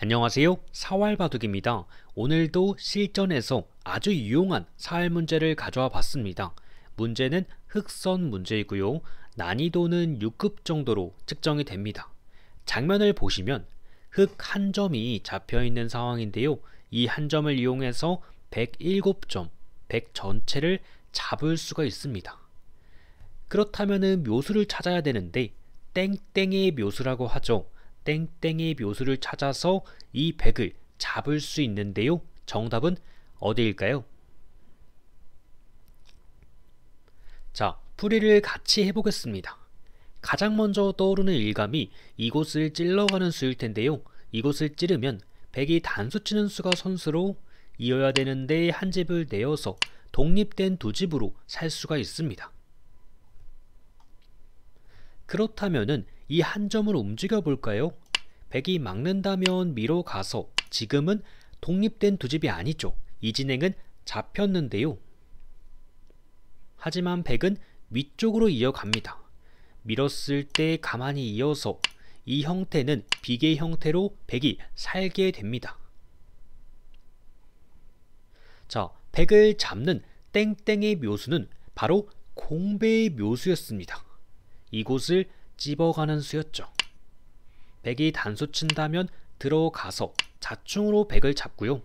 안녕하세요. 사활바둑입니다. 오늘도 실전에서 아주 유용한 사활 문제를 가져와 봤습니다. 문제는 흑선 문제이고요. 난이도는 6급 정도로 측정이 됩니다. 장면을 보시면 흑 한 점이 잡혀있는 상황인데요. 이 한 점을 이용해서 107점, 100 전체를 잡을 수가 있습니다. 그렇다면 묘수를 찾아야 되는데 땡땡의 묘수라고 하죠. 땡땡이 묘수를 찾아서 이 백을 잡을 수 있는데요. 정답은 어디일까요? 자, 풀이를 같이 해보겠습니다. 가장 먼저 떠오르는 일감이 이곳을 찔러가는 수일 텐데요. 이곳을 찌르면 백이 단수 치는 수가 선수로 이어야 되는데 한 집을 내어서 독립된 두 집으로 살 수가 있습니다. 그렇다면은 이한 점을 움직여 볼까요? 백이 막는다면 미로 가서 지금은 독립된 두 집이 아니죠. 이 진행은 잡혔는데요. 하지만 백은 위쪽으로 이어갑니다. 밀었을 때 가만히 이어서 이 형태는 비계 형태로 백이 살게 됩니다. 자, 백을 잡는 땡땡의 묘수는 바로 공배의 묘수였습니다. 이곳을 집어가는 수였죠. 백이 단수 친다면 들어가서 자충으로 백을 잡고요.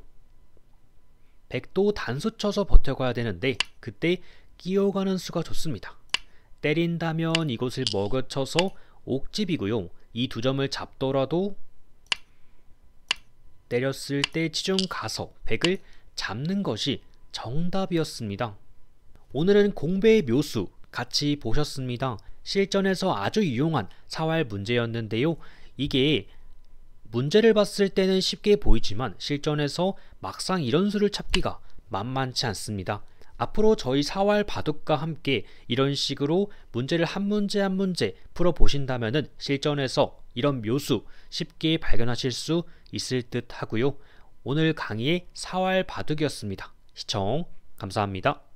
백도 단수 쳐서 버텨가야 되는데 그때 끼어가는 수가 좋습니다. 때린다면 이곳을 먹여쳐서 옥집이고요. 이 두 점을 잡더라도 때렸을 때 치중 가서 백을 잡는 것이 정답이었습니다. 오늘은 공배의 묘수 같이 보셨습니다. 실전에서 아주 유용한 사활 문제였는데요. 이게 문제를 봤을 때는 쉽게 보이지만 실전에서 막상 이런 수를 찾기가 만만치 않습니다. 앞으로 저희 사활 바둑과 함께 이런 식으로 문제를 한 문제 한 문제 풀어보신다면 실전에서 이런 묘수 쉽게 발견하실 수 있을 듯 하고요. 오늘 강의의 사활 바둑이었습니다. 시청 감사합니다.